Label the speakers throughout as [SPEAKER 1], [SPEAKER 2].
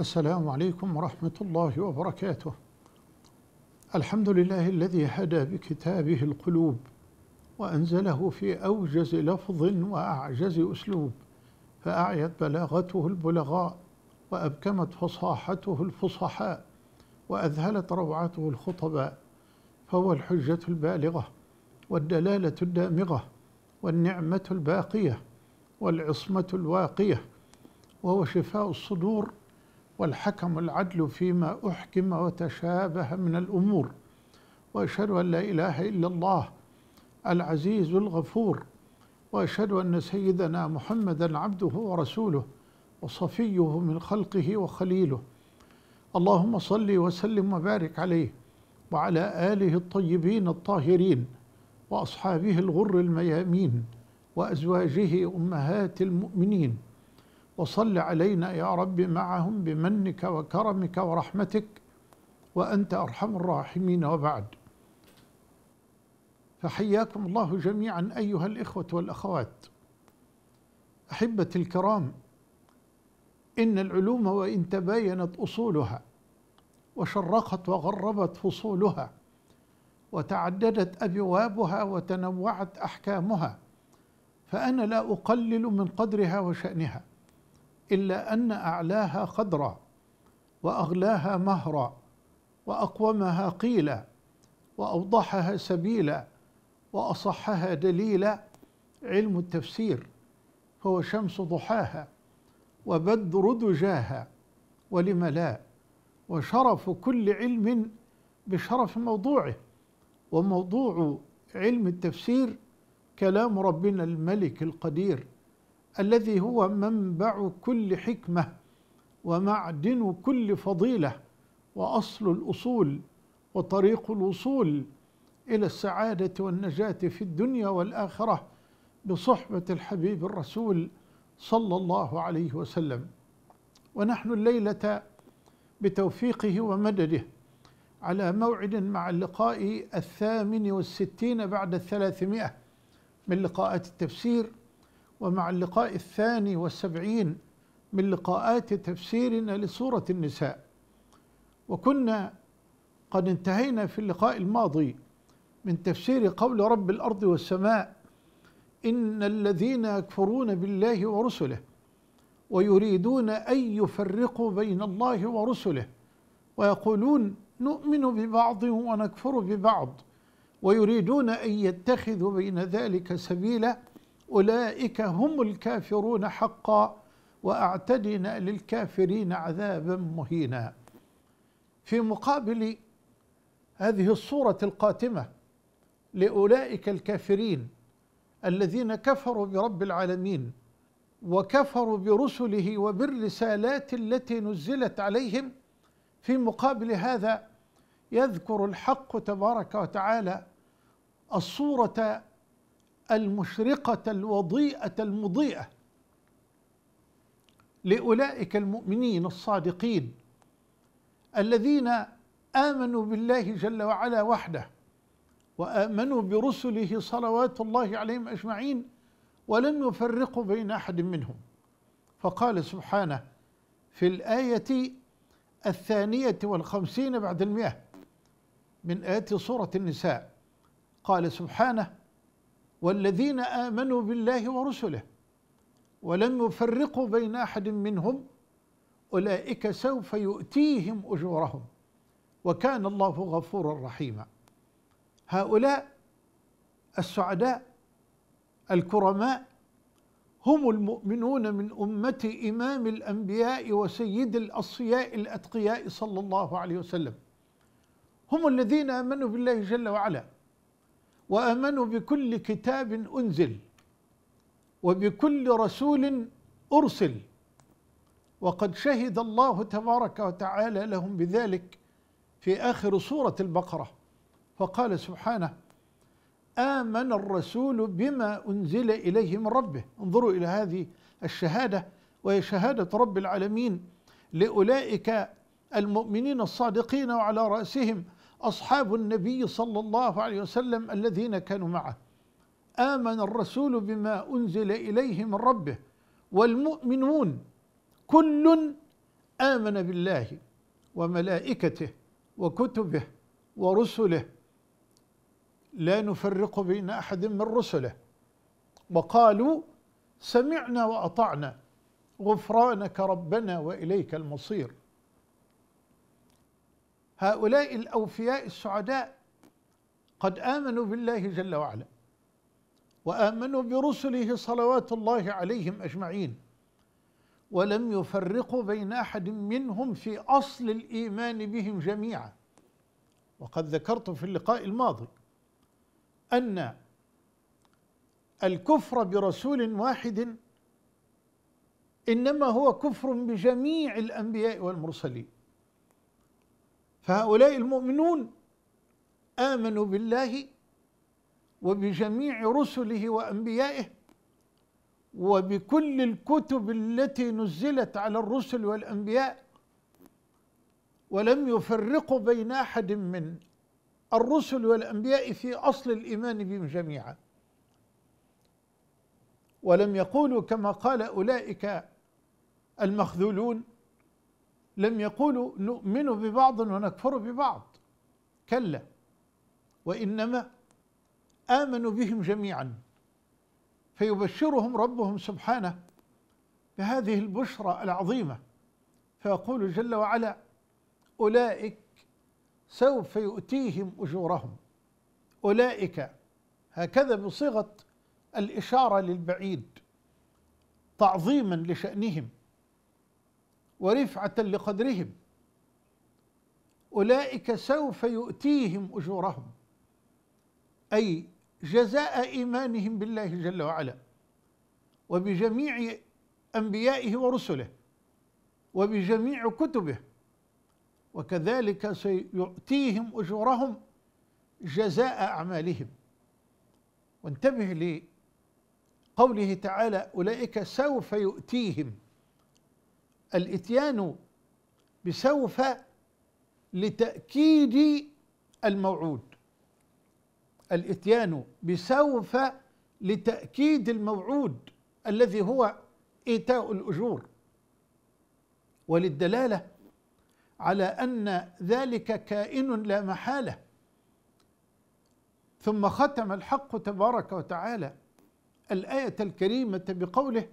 [SPEAKER 1] السلام عليكم ورحمة الله وبركاته الحمد لله الذي هدى بكتابه القلوب وأنزله في أوجز لفظ وأعجز أسلوب فأعيت بلاغته البلغاء وأبكمت فصاحته الفصحاء وأذهلت روعته الخطباء فهو الحجة البالغة والدلالة الدامغة والنعمة الباقية والعصمة الواقية وهو شفاء الصدور والحكم العدل فيما أحكم وتشابه من الأمور وأشهد أن لا إله إلا الله العزيز الغفور وأشهد أن سيدنا محمدا عبده ورسوله وصفيه من خلقه وخليله اللهم صل وسلم وبارك عليه وعلى آله الطيبين الطاهرين وأصحابه الغر الميامين وأزواجه أمهات المؤمنين وصل علينا يا رب معهم بمنك وكرمك ورحمتك وأنت أرحم الراحمين وبعد فحياكم الله جميعا أيها الإخوة والأخوات أحبة الكرام إن العلوم وإن تباينت أصولها وشرقت وغربت فصولها وتعددت أبوابها وتنوعت أحكامها فأنا لا أقلل من قدرها وشأنها إلا أن أعلاها خضرا وأغلاها مهرا وأقومها قيلا وأوضحها سبيلا وأصحها دليلا علم التفسير هو شمس ضحاها وبدر دجاها ولم لا وشرف كل علم بشرف موضوعه وموضوع علم التفسير كلام ربنا الملك القدير الذي هو منبع كل حكمة ومعدن كل فضيلة وأصل الأصول وطريق الوصول إلى السعادة والنجاة في الدنيا والآخرة بصحبة الحبيب الرسول صلى الله عليه وسلم ونحن الليلة بتوفيقه ومدده على موعد مع اللقاء الثامن والستين بعد الثلاثمائة من لقاءات التفسير ومع اللقاء الثاني والسبعين من لقاءات تفسيرنا لسورة النساء وكنا قد انتهينا في اللقاء الماضي من تفسير قول رب الأرض والسماء إن الذين يكفرون بالله ورسله ويريدون أن يفرقوا بين الله ورسله ويقولون نؤمن ببعض ونكفر ببعض ويريدون أن يتخذوا بين ذلك سبيلا أولئك هم الكافرون حقا وأعتدنا للكافرين عذابا مهينا في مقابل هذه الصورة القاتمة لأولئك الكافرين الذين كفروا برب العالمين وكفروا برسله وبالرسالات التي نزلت عليهم في مقابل هذا يذكر الحق تبارك وتعالى الصورة المشرقة الوضيئة المضيئة لأولئك المؤمنين الصادقين الذين آمنوا بالله جل وعلا وحده وآمنوا برسله صلوات الله عليهم أجمعين ولم يفرقوا بين أحد منهم فقال سبحانه في الآية الثانية والخمسين بعد المئة من آيات سورة النساء قال سبحانه والذين آمنوا بالله ورسله ولم يفرقوا بين أحد منهم أولئك سوف يؤتيهم أجورهم وكان الله غفورا رحيما هؤلاء السعداء الكرماء هم المؤمنون من أمة إمام الأنبياء وسيد الأصفياء الأتقياء صلى الله عليه وسلم هم الذين آمنوا بالله جل وعلا وامنوا بكل كتاب انزل وبكل رسول ارسل وقد شهد الله تبارك وتعالى لهم بذلك في اخر سوره البقره فقال سبحانه امن الرسول بما انزل اليه من ربه انظروا الى هذه الشهاده وهي شهاده رب العالمين لاولئك المؤمنين الصادقين وعلى راسهم أصحاب النبي صلى الله عليه وسلم الذين كانوا معه آمن الرسول بما أنزل إليه من ربه والمؤمنون كل آمن بالله وملائكته وكتبه ورسله لا نفرق بين أحد من رسله وقالوا سمعنا وأطعنا غفرانك ربنا وإليك المصير هؤلاء الأوفياء السعداء قد آمنوا بالله جل وعلا وآمنوا برسله صلوات الله عليهم أجمعين ولم يفرقوا بين أحد منهم في أصل الإيمان بهم جميعا وقد ذكرت في اللقاء الماضي أن الكفر برسول واحد إنما هو كفر بجميع الأنبياء والمرسلين فهؤلاء المؤمنون امنوا بالله وبجميع رسله وانبيائه وبكل الكتب التي نزلت على الرسل والانبياء ولم يفرقوا بين احد من الرسل والانبياء في اصل الايمان بهم جميعا ولم يقولوا كما قال اولئك المخذولون لم يقولوا نؤمن ببعض ونكفر ببعض كلا وانما امنوا بهم جميعا فيبشرهم ربهم سبحانه بهذه البشرى العظيمه فيقول جل وعلا اولئك سوف يؤتيهم اجورهم اولئك هكذا بصيغه الاشاره للبعيد تعظيما لشانهم ورفعة لقدرهم أولئك سوف يؤتيهم أجورهم أي جزاء إيمانهم بالله جل وعلا وبجميع أنبيائه ورسله وبجميع كتبه وكذلك سيؤتيهم أجورهم جزاء أعمالهم وانتبه لقوله تعالى أولئك سوف يؤتيهم الاتيان بسوف لتأكيد الموعود الاتيان بسوف لتأكيد الموعود الذي هو إيتاء الأجور وللدلالة على أن ذلك كائن لا محالة ثم ختم الحق تبارك وتعالى الآية الكريمة بقوله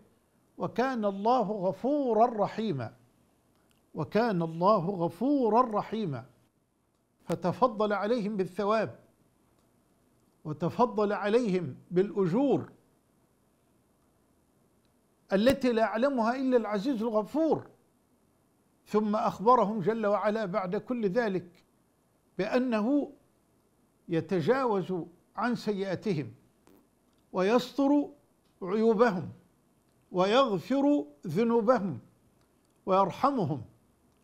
[SPEAKER 1] وكان الله غفورا رحيما وكان الله غفورا رحيما فتفضل عليهم بالثواب وتفضل عليهم بالاجور التي لا يعلمها الا العزيز الغفور ثم اخبرهم جل وعلا بعد كل ذلك بانه يتجاوز عن سيئاتهم ويستر عيوبهم ويغفر ذنوبهم ويرحمهم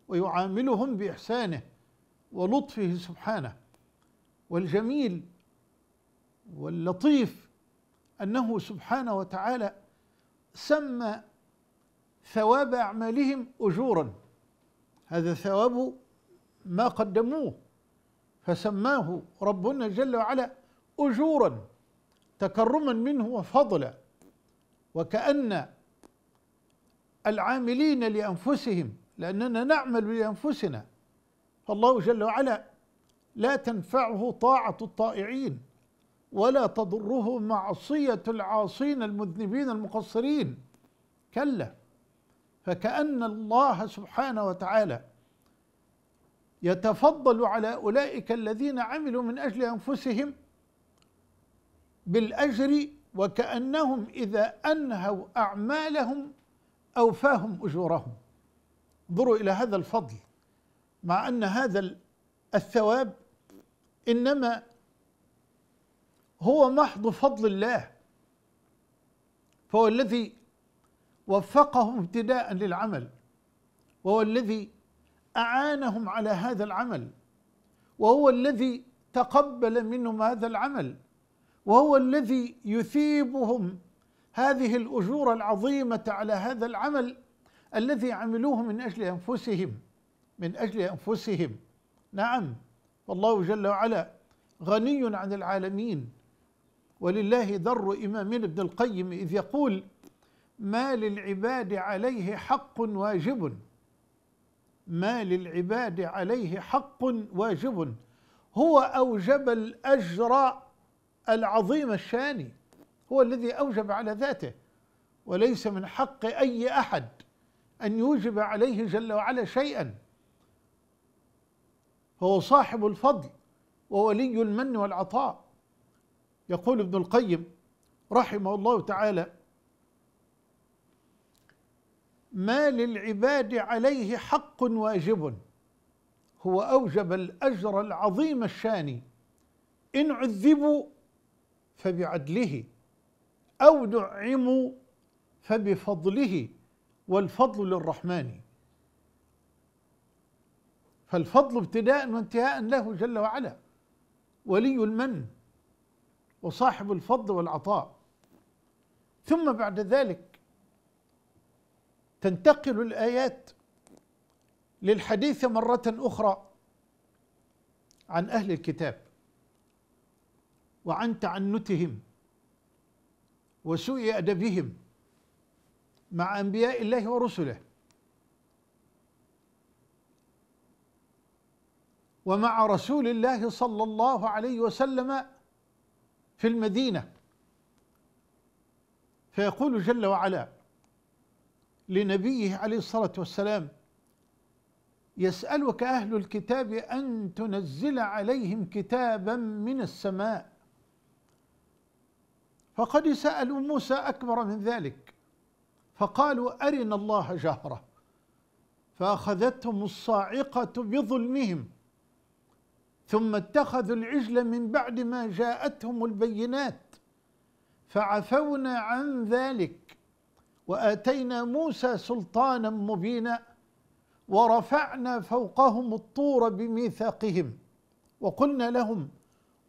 [SPEAKER 1] ويعاملهم باحسانه ولطفه سبحانه والجميل واللطيف انه سبحانه وتعالى سمى ثواب اعمالهم اجورا هذا ثواب ما قدموه فسماه ربنا جل وعلا اجورا تكرما منه وفضلا وكأن العاملين لانفسهم لاننا نعمل لانفسنا فالله جل وعلا لا تنفعه طاعه الطائعين ولا تضره معصيه العاصين المذنبين المقصرين كلا فكأن الله سبحانه وتعالى يتفضل على أولئك الذين عملوا من أجل أنفسهم بالأجر وكأنهم إذا أنهوا أعمالهم أوفاهم أجورهم انظروا إلى هذا الفضل مع أن هذا الثواب إنما هو محض فضل الله فهو الذي وفقهم ابتداء للعمل وهو الذي أعانهم على هذا العمل وهو الذي تقبل منهم هذا العمل وهو الذي يثيبهم هذه الاجور العظيمه على هذا العمل الذي عملوه من اجل انفسهم من اجل انفسهم نعم والله جل وعلا غني عن العالمين ولله ذر امامنا ابن القيم اذ يقول ما للعباد عليه حق واجب ما للعباد عليه حق واجب هو اوجب الاجر العظيم الشاني هو الذي أوجب على ذاته وليس من حق أي أحد أن يوجب عليه جل وعلا شيئا هو صاحب الفضل وولي المن والعطاء يقول ابن القيم رحمه الله تعالى ما للعباد عليه حق واجب هو أوجب الأجر العظيم الشاني إن عذبوا فبعدله أو نعموا فبفضله والفضل للرحمن فالفضل ابتداء وانتهاء له جل وعلا ولي المن وصاحب الفضل والعطاء ثم بعد ذلك تنتقل الآيات للحديث مرة أخرى عن أهل الكتاب وعن تعنتهم وسوء أدبهم مع أنبياء الله ورسله ومع رسول الله صلى الله عليه وسلم في المدينة فيقول جل وعلا لنبيه عليه الصلاة والسلام يسألك أهل الكتاب أن تنزل عليهم كتابا من السماء فقد سألوا موسى أكبر من ذلك فقالوا أرنا الله جهرة فأخذتهم الصاعقة بظلمهم ثم اتخذوا العجل من بعد ما جاءتهم البينات فعفونا عن ذلك وآتينا موسى سلطانا مبينا ورفعنا فوقهم الطور بميثاقهم وقلنا لهم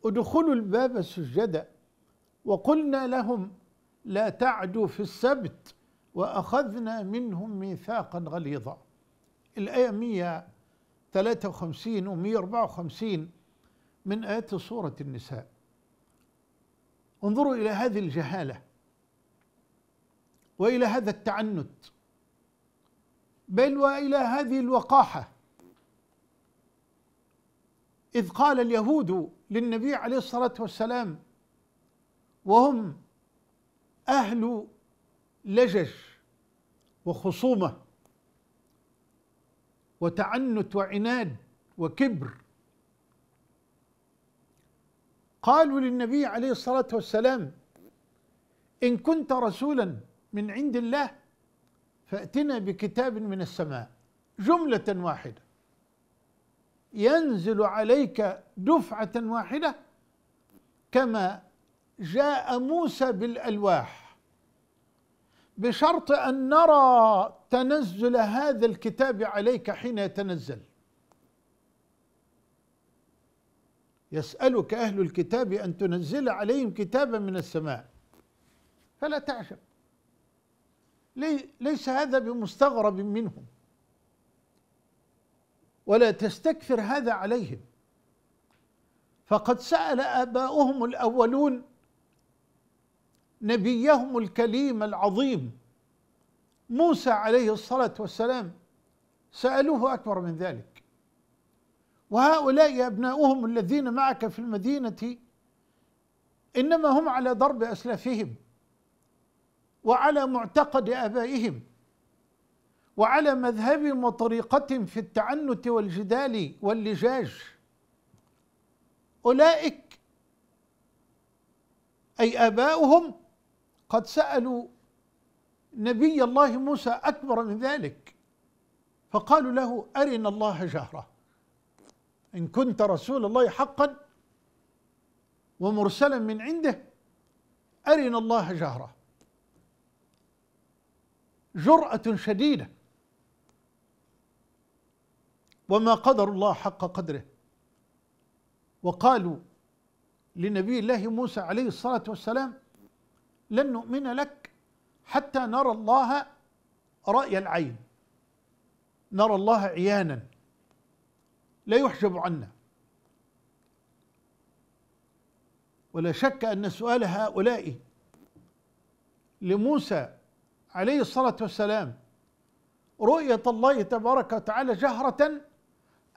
[SPEAKER 1] ادخلوا الباب سجدا وقلنا لهم لا تعدوا في السبت وأخذنا منهم ميثاقا غليظا الآية 153 و 154 من آيات سورة النساء انظروا إلى هذه الجهالة وإلى هذا التعنت بل وإلى هذه الوقاحة إذ قال اليهود للنبي عليه الصلاة والسلام وهم أهل لجج وخصومة وتعنت وعناد وكبر قالوا للنبي عليه الصلاة والسلام إن كنت رسولا من عند الله فأتنا بكتاب من السماء جملة واحدة ينزل عليك دفعة واحدة كما جاء موسى بالالواح بشرط ان نرى تنزل هذا الكتاب عليك حين يتنزل يسالك اهل الكتاب ان تنزل عليهم كتابا من السماء فلا تعجب ليس هذا بمستغرب منهم ولا تستكثر هذا عليهم فقد سال اباؤهم الاولون نبيهم الكليم العظيم موسى عليه الصلاه والسلام سالوه اكبر من ذلك وهؤلاء ابناؤهم الذين معك في المدينه انما هم على ضرب اسلافهم وعلى معتقد ابائهم وعلى مذهب وطريقة في التعنت والجدال واللجاج اولئك اي اباؤهم قد سألوا نبي الله موسى أكبر من ذلك فقالوا له أرنا الله جهرة إن كنت رسول الله حقا ومرسلا من عنده أرنا الله جهرة جرأة شديدة وما قدر الله حق قدره وقالوا لنبي الله موسى عليه الصلاة والسلام لن نؤمن لك حتى نرى الله رأي العين نرى الله عيانا لا يحجب عنا ولا شك أن سؤال هؤلاء لموسى عليه الصلاة والسلام رؤية الله تبارك وتعالى جهرة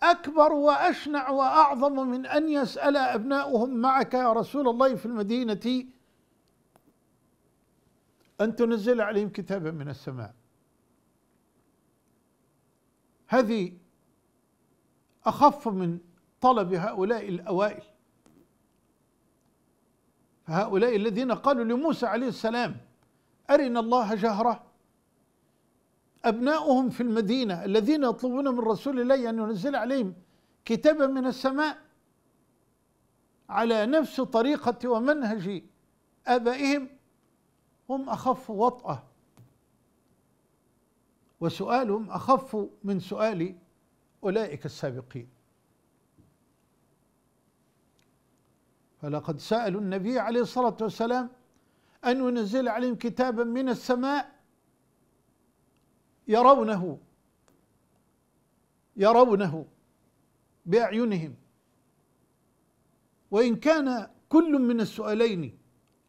[SPEAKER 1] أكبر وأشنع وأعظم من أن يسأل أبناؤهم معك يا رسول الله في المدينة أن تنزل عليهم كتابا من السماء هذه أخف من طلب هؤلاء الأوائل فهؤلاء الذين قالوا لموسى عليه السلام أرنا الله جهرة أبناؤهم في المدينة الذين يطلبون من رسول الله أن ينزل عليهم كتابا من السماء على نفس طريقة ومنهج آبائهم هم أخف وطأة وسؤالهم أخف من سؤال أولئك السابقين فلقد سألوا النبي عليه الصلاة والسلام أن ينزل عليهم كتابا من السماء يرونه يرونه بأعينهم وإن كان كل من السؤالين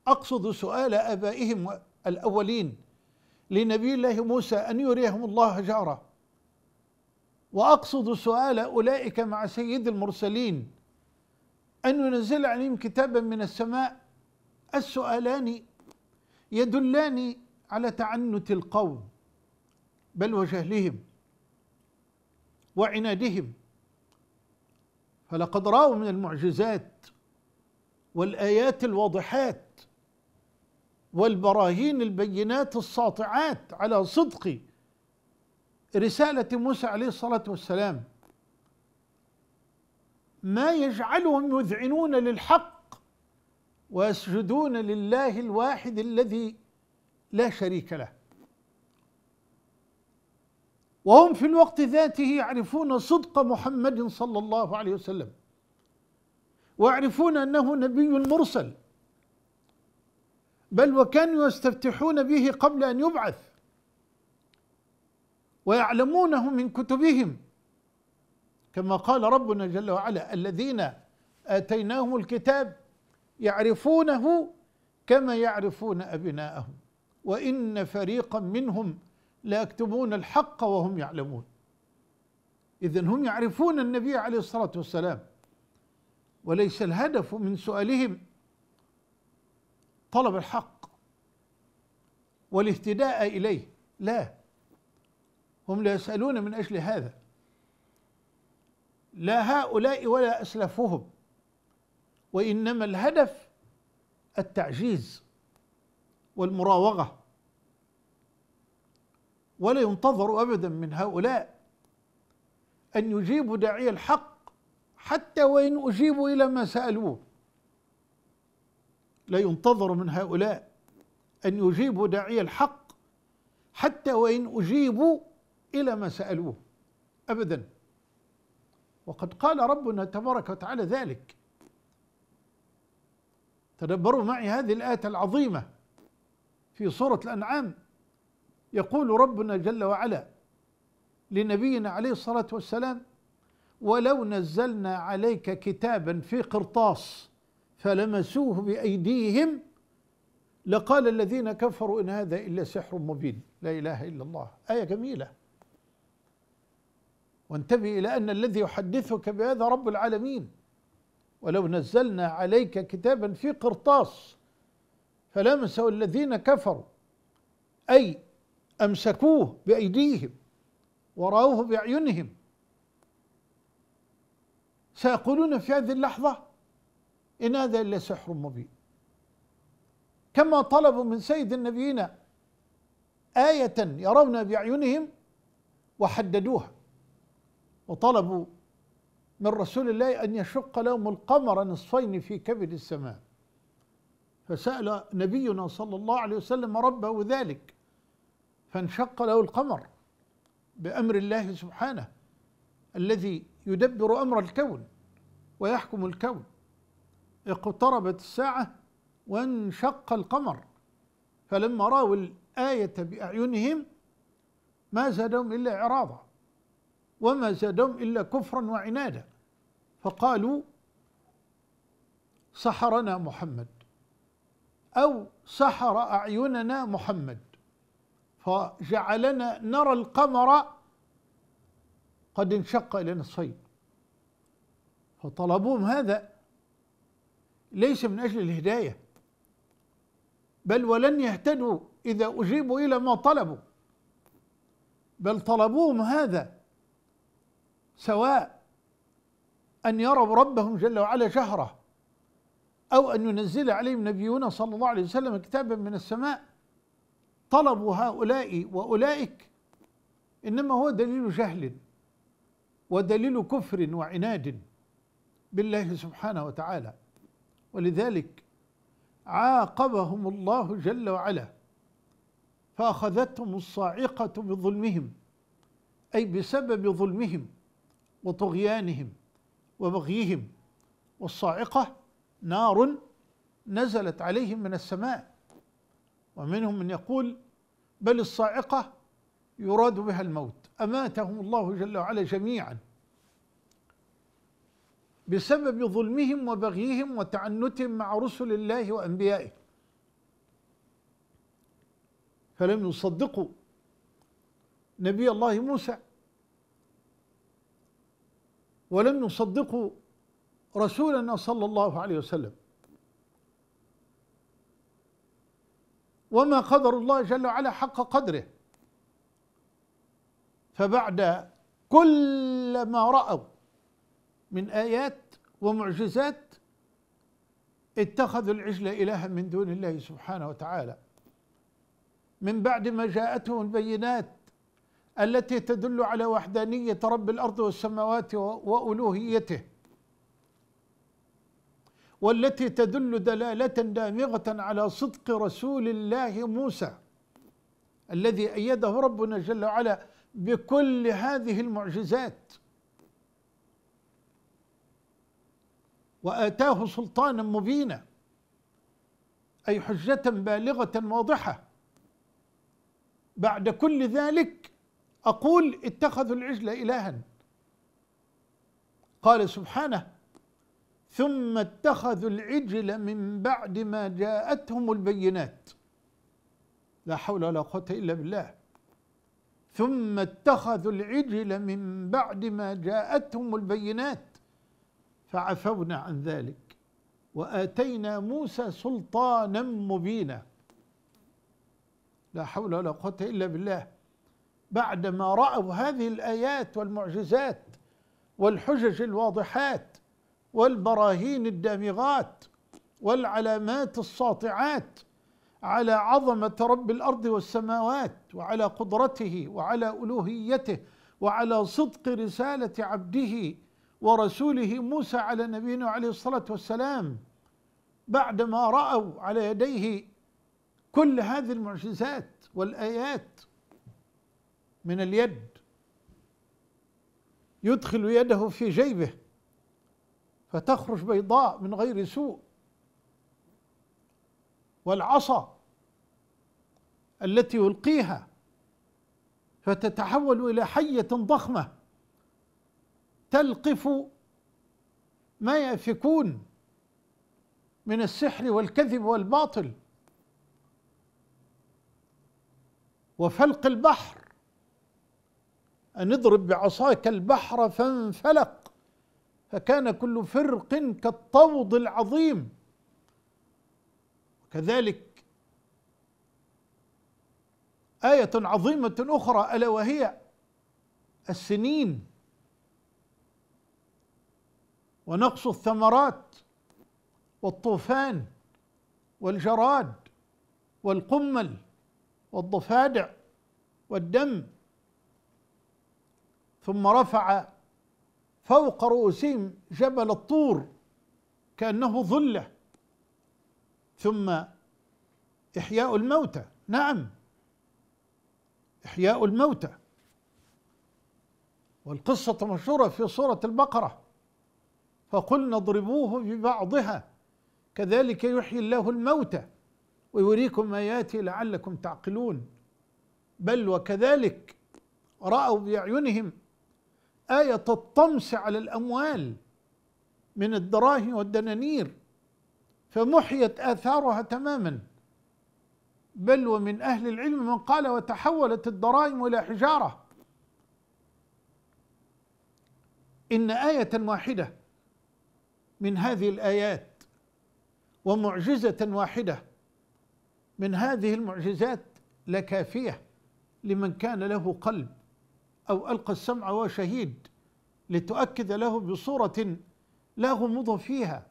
[SPEAKER 1] أقصد سؤال آبائهم الأولين لنبي الله موسى أن يريهم الله جاره وأقصد سؤال أولئك مع سيد المرسلين أن ينزل عليهم كتابا من السماء السؤالان يدلان على تعنت القوم بل وجهلهم وعنادهم فلقد رأوا من المعجزات والآيات الواضحات والبراهين البينات الساطعات على صدق رسالة موسى عليه الصلاة والسلام ما يجعلهم يذعنون للحق ويسجدون لله الواحد الذي لا شريك له وهم في الوقت ذاته يعرفون صدق محمد صلى الله عليه وسلم ويعرفون انه نبي مرسل بل وكانوا يستفتحون به قبل ان يبعث ويعلمونه من كتبهم كما قال ربنا جل وعلا الذين اتيناهم الكتاب يعرفونه كما يعرفون ابناءهم وان فريقا منهم ليكتمون الحق وهم يعلمون اذا هم يعرفون النبي عليه الصلاه والسلام وليس الهدف من سؤالهم طلب الحق والاهتداء اليه لا هم لا يسالون من اجل هذا لا هؤلاء ولا اسلافهم وانما الهدف التعجيز والمراوغه ولا ينتظر ابدا من هؤلاء ان يجيبوا داعي الحق حتى وان اجيبوا الى ما سالوه لا ينتظر من هؤلاء أن يجيبوا داعي الحق حتى وإن أجيبوا إلى ما سألوه أبدا وقد قال ربنا تبارك وتعالى ذلك تدبروا معي هذه الآية العظيمة في سورة الأنعام يقول ربنا جل وعلا لنبينا عليه الصلاة والسلام ولو نزلنا عليك كتابا في قرطاس فلمسوه بأيديهم لقال الذين كفروا إن هذا إلا سحر مبين لا إله إلا الله آية جميلة وانتبه إلى أن الذي يحدثك بهذا رب العالمين ولو نزلنا عليك كتابا في قرطاس فلمسه الذين كفروا أي أمسكوه بأيديهم ورأوه بأعينهم سيقولون في هذه اللحظة إن هذا إلا سحر مبين كما طلبوا من سيد النبيين آية يرون بأعينهم وحددوها وطلبوا من رسول الله أن يشق لهم القمر نصفين في كبد السماء فسأل نبينا صلى الله عليه وسلم ربه ذلك فانشق له القمر بأمر الله سبحانه الذي يدبر أمر الكون ويحكم الكون اقتربت الساعة وانشق القمر فلما رأوا الآية بأعينهم ما زادهم إلا إعراضا وما زادهم إلا كفرا وعنادا فقالوا سحرنا محمد أو سحر أعيننا محمد فجعلنا نرى القمر قد انشق إلى نصفين فطلبوهم هذا ليس من أجل الهداية بل ولن يهتدوا إذا أجيبوا إلى ما طلبوا بل طلبوهم هذا سواء أن يروا ربهم جل وعلا جهرة أو أن ينزل عليهم نبينا صلى الله عليه وسلم كتابا من السماء طلبوا هؤلاء وأولئك إنما هو دليل جهل ودليل كفر وعناد بالله سبحانه وتعالى ولذلك عاقبهم الله جل وعلا فأخذتهم الصاعقة بظلمهم أي بسبب ظلمهم وطغيانهم وبغيهم والصاعقة نار نزلت عليهم من السماء ومنهم من يقول بل الصاعقة يراد بها الموت أماتهم الله جل وعلا جميعا بسبب ظلمهم وبغيهم وتعنتهم مع رسل الله وانبيائه فلم يصدقوا نبي الله موسى ولم يصدقوا رسولنا صلى الله عليه وسلم وما قدر الله جل وعلا حق قدره فبعد كل ما رأوا من آيات ومعجزات اتخذوا العجل إلها من دون الله سبحانه وتعالى من بعد ما جاءتهم البينات التي تدل على وحدانية رب الأرض والسماوات وألوهيته والتي تدل دلالة دامغة على صدق رسول الله موسى الذي أيده ربنا جل وعلا بكل هذه المعجزات واتاه سلطانا مبينا اي حجه بالغه واضحه بعد كل ذلك اقول اتخذوا العجل الها قال سبحانه ثم اتخذوا العجل من بعد ما جاءتهم البينات لا حول ولا قوه الا بالله ثم اتخذوا العجل من بعد ما جاءتهم البينات فعفونا عن ذلك واتينا موسى سلطانا مبينا لا حول ولا قوه الا بالله بعدما راوا هذه الايات والمعجزات والحجج الواضحات والبراهين الدامغات والعلامات الساطعات على عظمه رب الارض والسماوات وعلى قدرته وعلى الوهيته وعلى صدق رساله عبده ورسوله موسى على نبينا عليه الصلاة والسلام بعدما رأوا على يديه كل هذه المعجزات والآيات من اليد يدخل يده في جيبه فتخرج بيضاء من غير سوء والعصا التي يلقيها فتتحول الى حيه ضخمه تلقف ما يافكون من السحر والكذب والباطل وفلق البحر أن اضرب بعصاك البحر فانفلق فكان كل فرق كالطوض العظيم كذلك آية عظيمة أخرى ألا وهي السنين ونقص الثمرات والطوفان والجراد والقمل والضفادع والدم ثم رفع فوق رؤوسهم جبل الطور كانه ظله ثم احياء الموتى نعم احياء الموتى والقصه مشهوره في سوره البقره فقلنا اضربوه ببعضها كذلك يحيي الله الموتى ويريكم ياتي لعلكم تعقلون بل وكذلك رأوا بأعينهم آية الطمس على الأموال من الدراهم والدنانير فمحيت آثارها تماما بل ومن أهل العلم من قال وتحولت الدراهم إلى حجارة إن آية واحدة من هذه الآيات ومعجزة واحدة من هذه المعجزات لكافية لمن كان له قلب أو ألقى السمع وشهيد لتؤكد له بصورة لا غموض فيها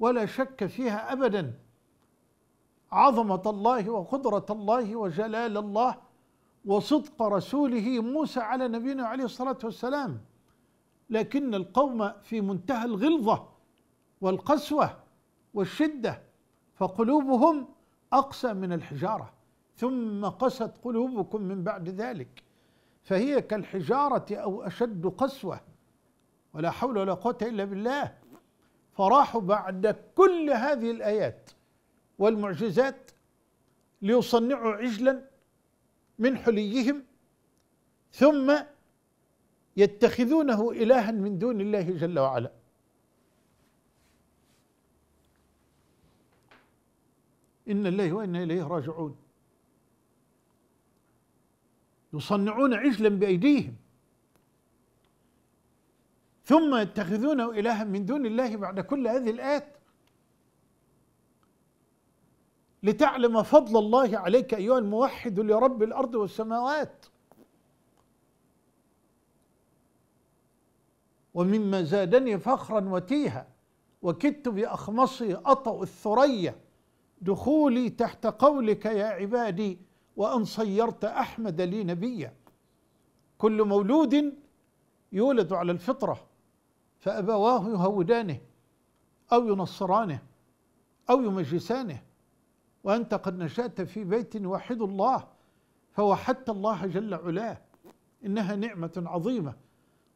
[SPEAKER 1] ولا شك فيها أبدا عظمة الله وقدرة الله وجلال الله وصدق رسوله موسى على نبينا عليه الصلاة والسلام لكن القوم في منتهى الغلظة والقسوه والشده فقلوبهم اقسى من الحجاره ثم قست قلوبكم من بعد ذلك فهي كالحجاره او اشد قسوه ولا حول ولا قوه الا بالله فراحوا بعد كل هذه الايات والمعجزات ليصنعوا عجلا من حليهم ثم يتخذونه الها من دون الله جل وعلا إن الله وإنا إليه راجعون يصنعون عجلا بأيديهم ثم يتخذونه إلها من دون الله بعد كل هذه الآيات لتعلم فضل الله عليك أيها الموحد لرب الأرض والسماوات ومما زادني فخرا وتيها وكدت بأخمصي أطأ الثريا دخولي تحت قولك يا عبادي وان صيرت احمد لي نبيا كل مولود يولد على الفطره فابواه يهودانه او ينصرانه او يمجسانه وانت قد نشات في بيت يوحد الله فوحدت الله جل علاه انها نعمه عظيمه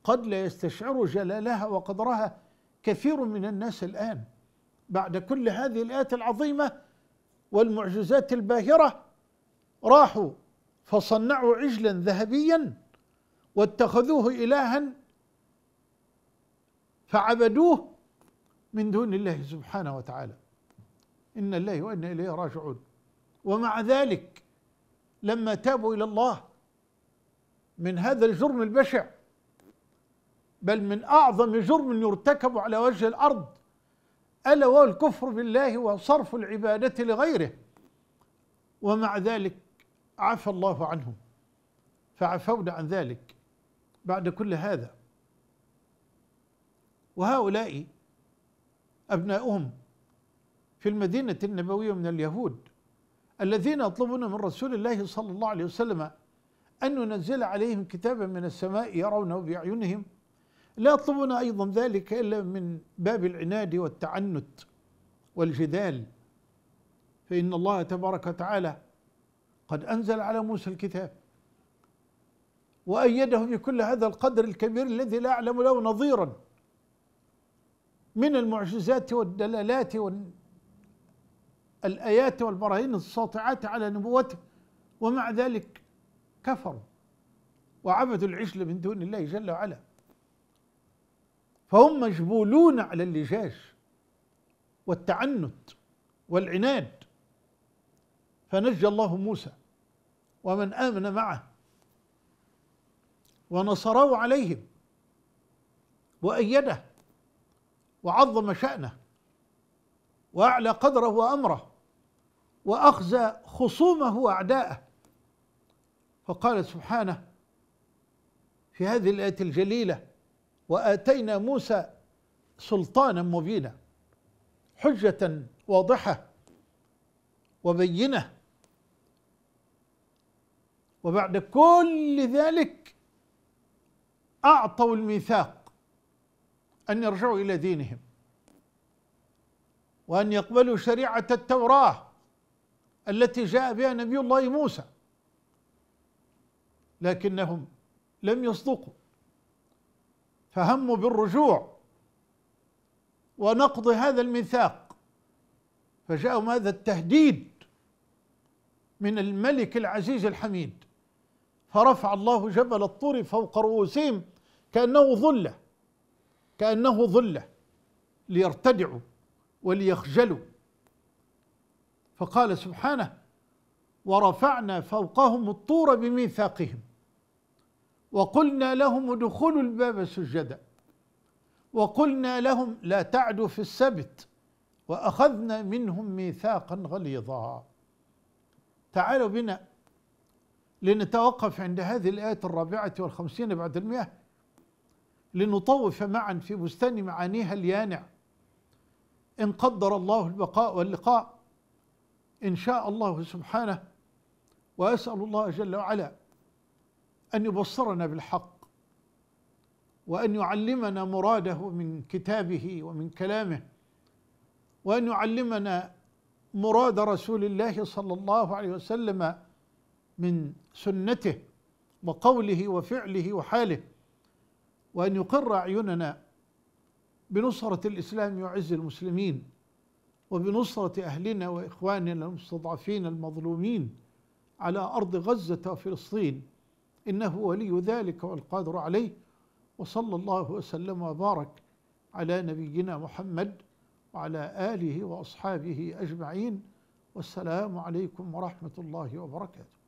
[SPEAKER 1] قد لا يستشعر جلالها وقدرها كثير من الناس الان بعد كل هذه الايات العظيمه والمعجزات الباهرة راحوا فصنعوا عجلا ذهبيا واتخذوه إلها فعبدوه من دون الله سبحانه وتعالى إن الله وإنا إليه راجعون ومع ذلك لما تابوا إلى الله من هذا الجرم البشع بل من أعظم جرم يرتكب على وجه الأرض ألا وهو الكفر بالله وصرف العبادة لغيره ومع ذلك عفى الله عنهم فعفونا عن ذلك بعد كل هذا وهؤلاء أبناؤهم في المدينة النبوية من اليهود الذين يطلبون من رسول الله صلى الله عليه وسلم أن ينزل عليهم كتابا من السماء يرونه بأعينهم لا يطلبون أيضا ذلك إلا من باب العناد والتعنت والجدال فإن الله تبارك وتعالى قد أنزل على موسى الكتاب وأيده بكل هذا القدر الكبير الذي لا أعلم له نظيرا من المعجزات والدلالات والآيات والبراهين الساطعات على نبوته ومع ذلك كفروا وعبدوا العجل من دون الله جل وعلا فهم مجبولون على اللجاج والتعنت والعناد فنجى الله موسى ومن امن معه ونصره عليهم وايده وعظم شانه واعلى قدره وامره واخزى خصومه واعداءه فقال سبحانه في هذه الايه الجليله واتينا موسى سلطانا مبينا حجه واضحه وبينه وبعد كل ذلك اعطوا الميثاق ان يرجعوا الى دينهم وان يقبلوا شريعه التوراه التي جاء بها نبي الله موسى لكنهم لم يصدقوا فهموا بالرجوع ونقض هذا الميثاق فجاءهم هذا التهديد من الملك العزيز الحميد فرفع الله جبل الطور فوق رؤوسهم كأنه ظلة كأنه ظلة ليرتدعوا وليخجلوا فقال سبحانه ورفعنا فوقهم الطور بميثاقهم وقلنا لهم ادخلوا الباب سجدا وقلنا لهم لا تعدوا في السبت واخذنا منهم ميثاقا غليظا تعالوا بنا لنتوقف عند هذه الايه الرابعه والخمسين بعد المئه لنطوف معا في بستان معانيها اليانع ان قدر الله البقاء واللقاء ان شاء الله سبحانه واسال الله جل وعلا أن يبصرنا بالحق وأن يعلمنا مراده من كتابه ومن كلامه وأن يعلمنا مراد رسول الله صلى الله عليه وسلم من سنته وقوله وفعله وحاله وأن يقر أعيننا بنصرة الإسلام وعز المسلمين وبنصرة أهلنا وإخواننا المستضعفين المظلومين على أرض غزة وفلسطين إنه ولي ذلك والقادر عليه وصلى الله وسلم وبارك على نبينا محمد وعلى آله وأصحابه أجمعين والسلام عليكم ورحمة الله وبركاته